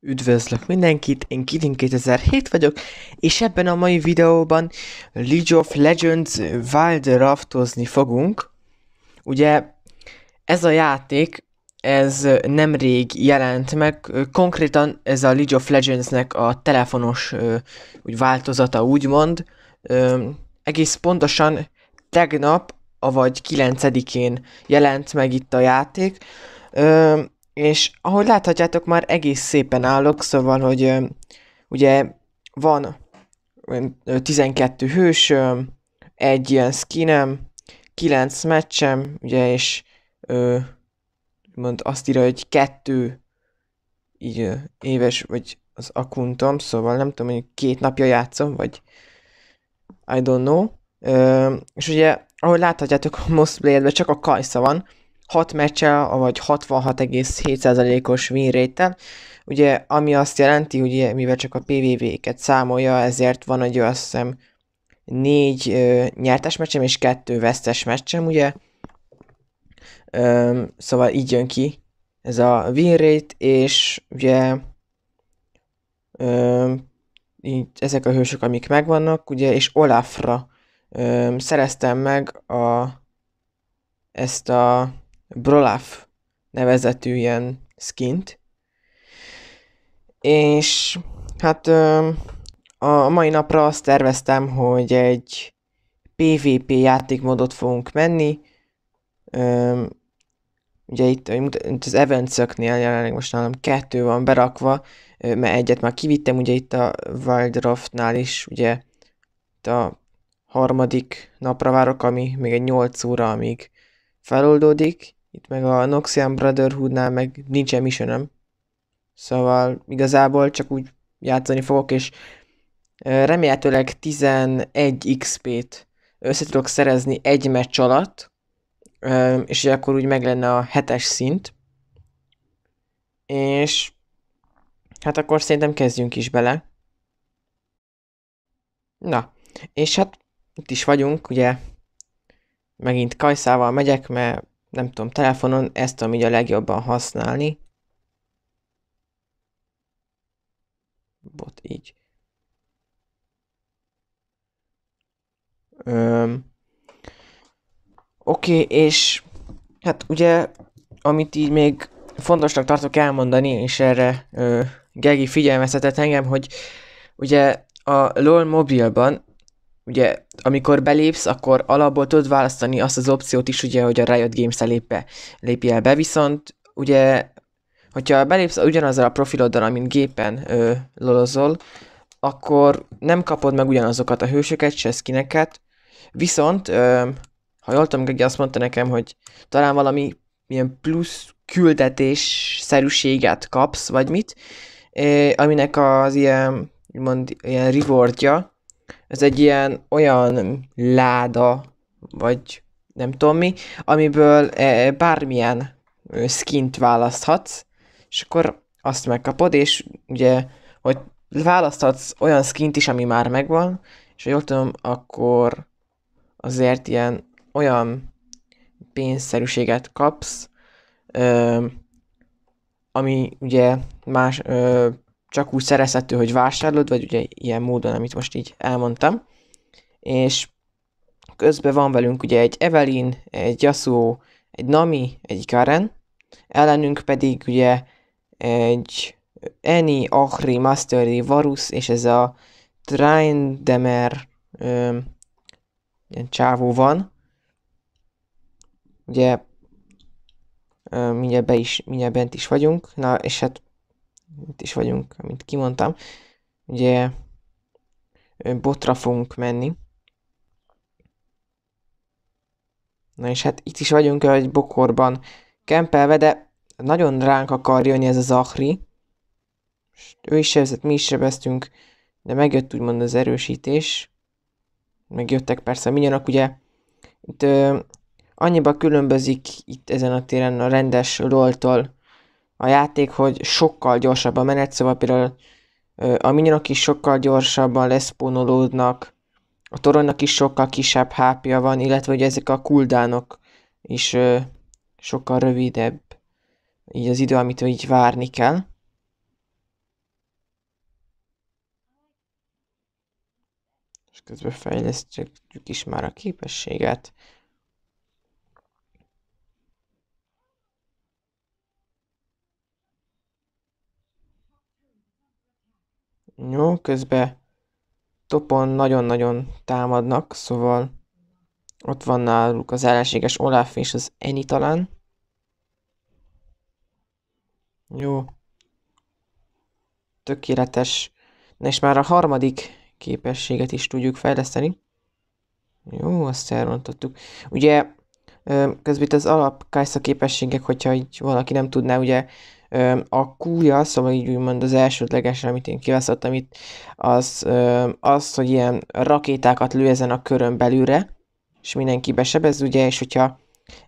Üdvözlök mindenkit, én Kidin 2007 vagyok, és ebben a mai videóban League of Legends Wild Raftozni fogunk. Ugye ez a játék, ez nemrég jelent meg, konkrétan ez a League of Legendsnek a telefonos úgy változata úgymond, egész pontosan tegnap, avagy 9-én jelent meg itt a játék, ö, és ahogy láthatjátok, már egész szépen állok, szóval, hogy ö, ugye van ö, 12 ö, egy ilyen skinem, 9 meccsem, ugye, és ö, mond azt írja, hogy kettő így ö, éves, vagy az akuntom, szóval nem tudom, hogy két napja játszom, vagy I don't know. Ö, és ugye, ahogy láthatjátok, a most blade csak a Kajsza van, 6 meccsel, vagy 66,7%-os win rate Ugye, ami azt jelenti, hogy ugye, mivel csak a PVV-ket számolja, ezért van hogy azt hiszem 4 ö, nyertes meccsem és 2 vesztes meccsem, ugye. Ö, szóval így jön ki ez a win rate, és ugye ö, így, ezek a hősök, amik megvannak, ugye, és Olafra ö, szereztem meg a, ezt a Brolaf nevezetű ilyen skint, és hát ö, a mai napra azt terveztem, hogy egy PvP játékmódot fogunk menni, Ö, ugye itt, itt az eventsöknél jelenleg most nálam kettő van berakva, mert egyet már kivittem, ugye itt a Wildroftnál is, ugye itt a harmadik napra várok, ami még egy 8 óra, amíg feloldódik. Itt meg a Noxian Brotherhoodnál meg nincsen missionöm. Szóval igazából csak úgy játszani fogok, és remélhetőleg 11 XP-t össze tudok szerezni egy meccs alatt, és akkor úgy meg lenne a hetes szint. És hát akkor szerintem kezdjünk is bele. Na, és hát itt is vagyunk, ugye megint Kajszával megyek, mert nem tudom, telefonon ezt tudom így a legjobban használni. Bot így. Öm. Oké, és hát ugye, amit így még fontosnak tartok elmondani, és erre ö, Gegi figyelmeztetett engem, hogy ugye a LOL mobilban ugye, amikor belépsz, akkor alapból tudod választani azt az opciót is, ugye, hogy a Riot Games-el lépje, lépjél be, viszont ugye, hogyha belépsz ugyanazzal a profiloddal, amint gépen ö, lolozol, akkor nem kapod meg ugyanazokat a hősöket, se skineket, viszont, ö, ha jól tudom, azt mondta nekem, hogy talán valami ilyen plusz küldetés-szerűséget kapsz, vagy mit, aminek az ilyen, mond, ilyen rewardja, ez egy ilyen olyan láda, vagy nem tudom mi, amiből e, e bármilyen skint választhatsz, és akkor azt megkapod, és ugye, hogy választhatsz olyan skint is, ami már megvan, és ha jól tudom, akkor azért ilyen olyan pénzszerűséget kapsz, ö, ami ugye más ö, csak úgy szerezhető, hogy vásárolod, vagy ugye ilyen módon, amit most így elmondtam. És közben van velünk ugye egy Evelyn, egy Yasuo, egy Nami, egy Karen, ellenünk pedig ugye egy Eni, Ahri, Mastery, Varus, és ez a Trindemer ilyen csávó van. Ugye ö, mindjárt, be is, mindjárt bent is vagyunk, na és hát itt is vagyunk, amit kimondtam. Ugye botra fogunk menni. Na és hát itt is vagyunk egy bokorban kempelve, de nagyon ránk akar jönni ez az Ahri. Ő is sebezett, mi is sebeztünk, de megjött úgymond az erősítés. Megjöttek persze minyanak, ugye itt ö, annyiba különbözik itt ezen a téren a rendes loltól, a játék, hogy sokkal gyorsabb a menet, szóval például a minyonok is sokkal gyorsabban leszpónolódnak, a toronynak is sokkal kisebb hápja van, illetve hogy ezek a kuldánok is sokkal rövidebb így az idő, amit így várni kell. És közben fejlesztjük is már a képességet. Jó, közben topon nagyon-nagyon támadnak, szóval ott van náluk az ellenséges Olaf és az Eni talán. Jó. Tökéletes. Na és már a harmadik képességet is tudjuk fejleszteni. Jó, azt elrontottuk. Ugye közben itt az alap Kajsa képességek, hogyha így valaki nem tudná, ugye a kúja, szóval így úgymond az elsődleges, amit én kiválasztottam itt, az, az, hogy ilyen rakétákat lő ezen a körön belülre, és mindenki besebez, ugye, és hogyha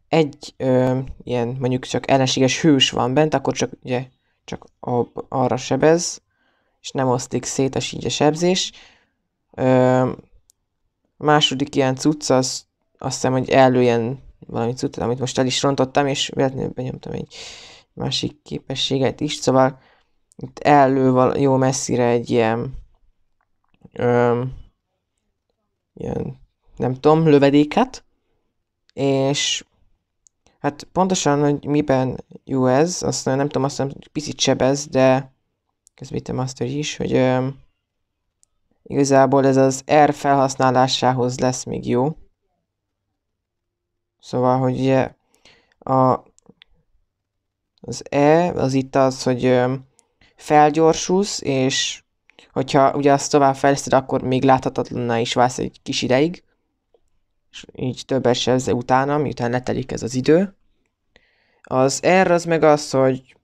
egy ö, ilyen mondjuk csak ellenséges hős van bent, akkor csak ugye csak arra sebez, és nem osztik szét és így a sebzés. Ö, második ilyen cucc az azt hiszem, hogy ilyen valami cuccot, amit most el is rontottam, és véletlenül benyomtam egy másik képességet is, szóval itt val jó messzire egy ilyen, öm, ilyen nem tudom, lövedéket, és hát pontosan, hogy miben jó ez, azt nem tudom, azt hogy picit sebez, de közvetítem azt, hogy is, hogy öm, igazából ez az R felhasználásához lesz még jó. Szóval, hogy ugye a az E az itt az, hogy felgyorsulsz, és hogyha ugye azt tovább fejleszted, akkor még láthatatlanná is válsz egy kis ideig, és így több esetze utána, miután letelik ez az idő. Az R az meg az, hogy,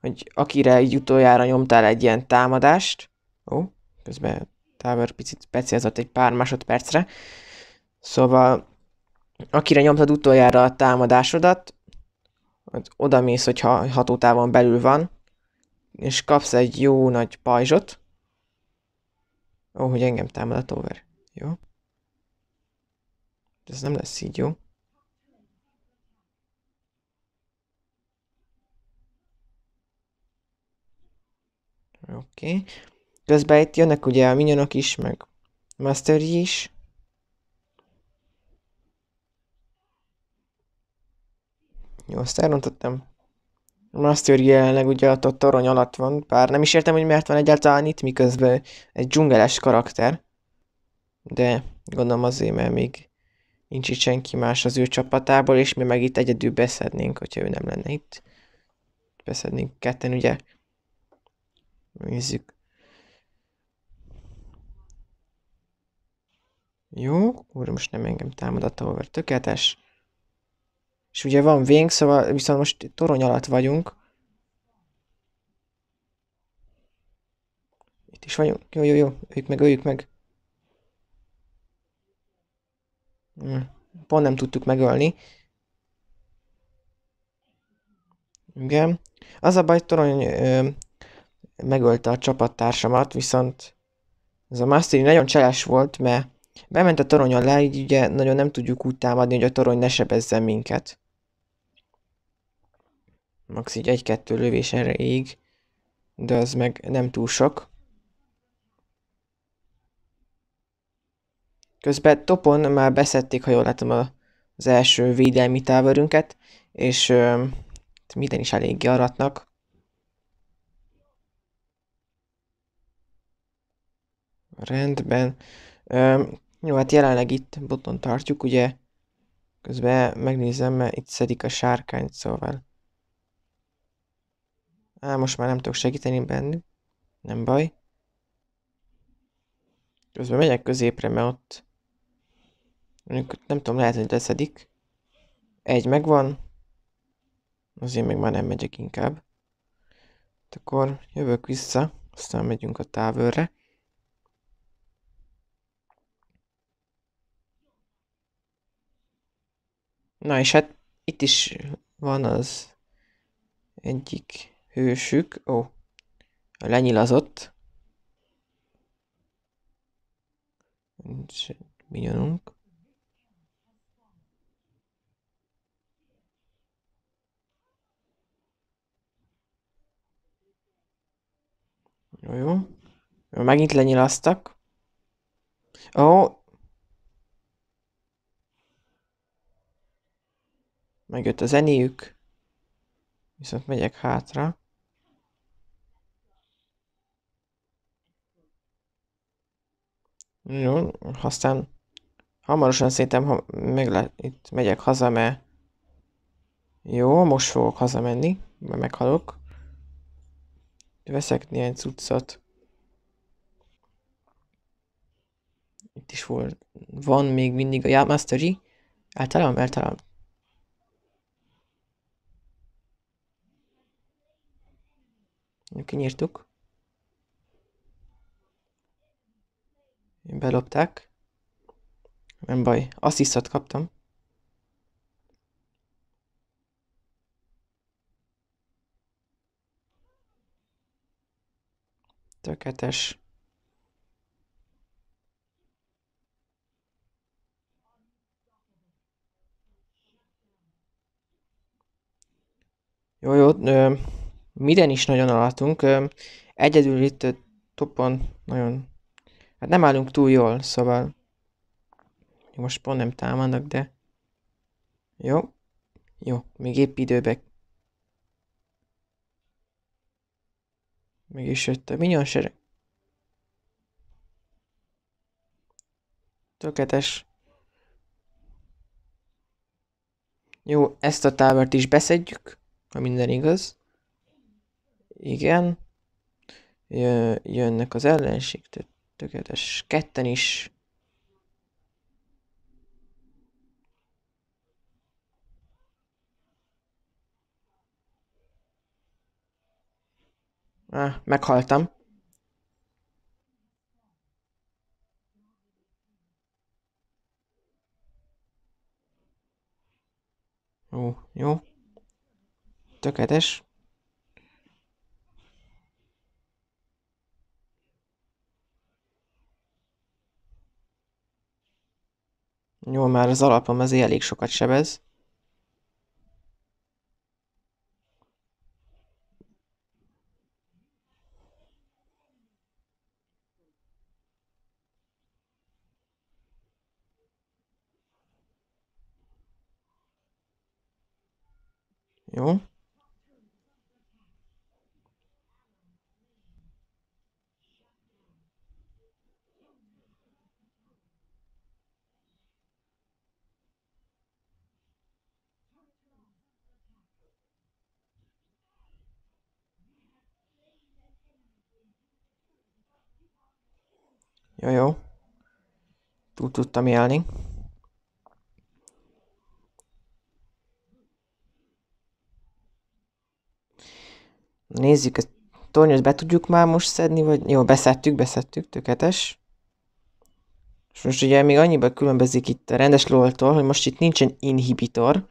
hogy akire így utoljára nyomtál egy ilyen támadást, ó, közben Tower picit speciázott egy pár másodpercre, szóval akire nyomtad utoljára a támadásodat, oda mész, hogyha hatótávon belül van, és kapsz egy jó nagy pajzsot. Ó, hogy engem támad a tover. Jó. ez nem lesz így jó. Oké. Okay. Közben itt jönnek ugye a minyonok is, meg Master is. Jó, azt elrontottam. Master jelenleg ugye ott a torony alatt van, bár nem is értem, hogy miért van egyáltalán itt, miközben egy dzsungeles karakter. De gondolom azért, mert még nincs itt senki más az ő csapatából, és mi meg itt egyedül beszednénk, hogyha ő nem lenne itt. Beszednénk ketten, ugye? Nézzük. Jó, úr, most nem engem támadott, ahol tökéletes. És ugye van vénk, szóval viszont most torony alatt vagyunk. Itt is vagyunk. Jó, jó, jó. Ők meg, ők meg. Hm. Pont nem tudtuk megölni. Igen. Az a baj, torony ö, megölte a csapattársamat, viszont ez a Mastery nagyon cseles volt, mert bement a torony alá, így ugye nagyon nem tudjuk úgy támadni, hogy a torony ne sebezzen minket max. így egy-kettő lövés ég, de az meg nem túl sok. Közben topon már beszették, ha jól látom, az első védelmi távörünket, és minden is eléggé aratnak. Rendben. Ö, jó, hát jelenleg itt boton tartjuk, ugye? Közben megnézem, mert itt szedik a sárkányt, szóval Á, most már nem tudok segíteni bennük. Nem baj. Közben megyek középre, mert ott... nem tudom, lehet, hogy leszedik. Egy megvan. Azért még már nem megyek inkább. Hát akkor jövök vissza, aztán megyünk a távőrre. Na és hát itt is van az egyik hősük, ó, lenyilazott. Nincs minyonunk. Jó, jó. jó megint lenyilaztak. Ó. Megjött a zenéjük. Viszont megyek hátra. Jó, aztán hamarosan szerintem ha meg le, itt megyek haza, mert jó, most fogok hazamenni, mert meghalok. Veszek néhány cuccot. Itt is volt, van még mindig a yeah, Mastery. Eltalálom, eltalálom. Kinyírtuk. Belopták. Nem baj, asszisztot kaptam. Tökéletes. Jó, jó, ö, minden is nagyon alattunk. Ö, egyedül itt ö, topon nagyon Hát nem állunk túl jól, szóval... Most pont nem támadnak, de... Jó. Jó, még épp időbe... is jött a minyon sereg. Tökéletes. Jó, ezt a távert is beszedjük, ha minden igaz. Igen. Jönnek az ellenségtől. Tökéletes. Ketten is. Ah, meghaltam. Jó, jó. Tökéletes. Jó, már az alapom azért elég sokat sebez. Jó. Jó, jó. Túl tudtam élni. Nézzük, a tornyot be tudjuk már most szedni, vagy... Jó, beszedtük, beszedtük, tökéletes. És most ugye még annyiban különbözik itt a rendes loltól, hogy most itt nincsen inhibitor,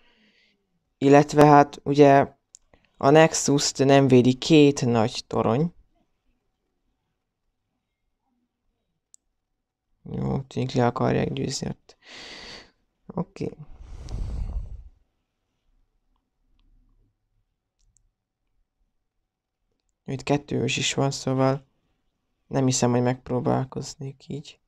illetve hát ugye a Nexus-t nem védi két nagy torony, Jó, tűnik le akarják győzni ott. Oké. Okay. Itt kettős is van, szóval nem hiszem, hogy megpróbálkoznék így.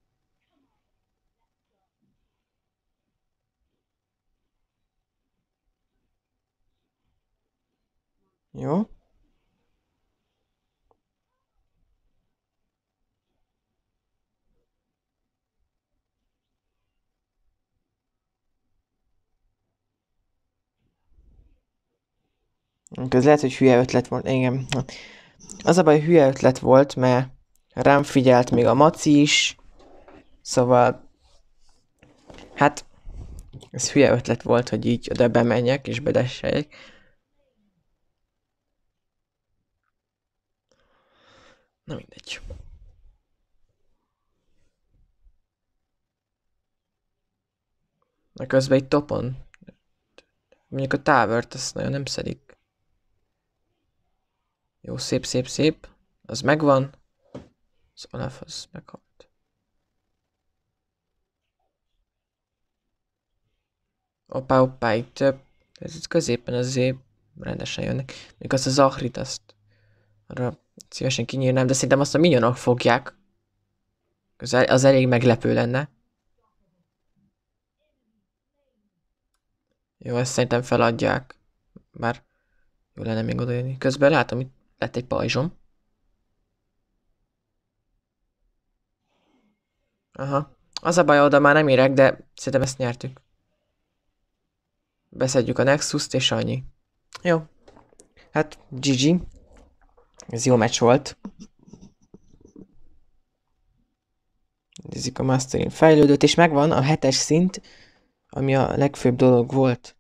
Jó. Ez lehet, hogy hülye ötlet volt, igen. Az a baj, hülye ötlet volt, mert rám figyelt még a Maci is, szóval hát ez hülye ötlet volt, hogy így oda bemenjek és bedesseljek. Na mindegy. Na közben itt topon. Mondjuk a távört azt nagyon nem szedik. Jó, szép, szép, szép. Az megvan. Az Olaf az meghalt. Opa, opa, itt több. Ez itt középen azért rendesen jönnek. Még azt az Ahrit, azt arra szívesen kinyírnám, de szerintem azt a minyonok fogják. Az, el, az elég meglepő lenne. Jó, ezt szerintem feladják. Már jó lenne még oda jönni. Közben látom itt lett egy pajzsom. Aha. Az a baj, oda már nem érek, de szerintem ezt nyertük. Beszedjük a Nexus-t, és annyi. Jó. Hát, GG. Ez jó meccs volt. Nézzük a Masterin fejlődött, és megvan a hetes szint, ami a legfőbb dolog volt.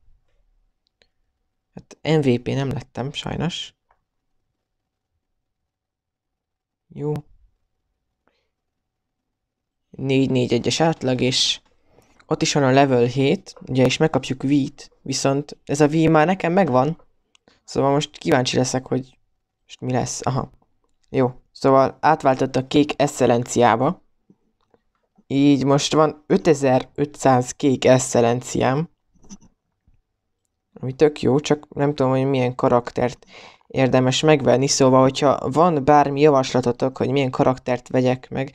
Hát MVP nem lettem, sajnos. Jó. 4-4-1-es átlag, és ott is van a level 7, ugye, és megkapjuk V-t, viszont ez a V már nekem megvan, szóval most kíváncsi leszek, hogy most mi lesz. Aha. Jó, szóval átváltott a kék eszelenciába, így most van 5500 kék eszelenciám, ami tök jó, csak nem tudom, hogy milyen karaktert érdemes megvenni, szóval, hogyha van bármi javaslatotok, hogy milyen karaktert vegyek meg,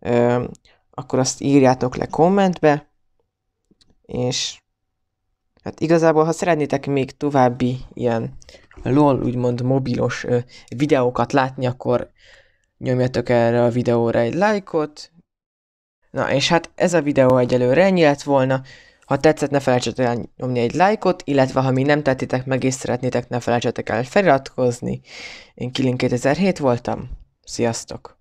ö, akkor azt írjátok le kommentbe, és hát igazából, ha szeretnétek még további ilyen LOL, úgymond mobilos ö, videókat látni, akkor nyomjatok erre a videóra egy lájkot. Na, és hát ez a videó egyelőre ennyi lett volna. Ha tetszett, ne felejtsetek el nyomni egy lájkot, illetve ha még nem tettétek meg és szeretnétek, ne felejtsetek el feliratkozni. Én Kilin 2007 voltam. Sziasztok!